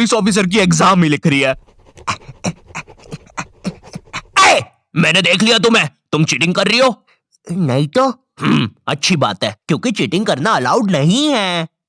police officer की exam ही लिख रही है ए, मैंने देख लिया तुम्हें तुम चीटिंग कर रही हो नहीं तो हम्म अच्छी बात है क्योंकि चीटिंग करना अलाउड नहीं है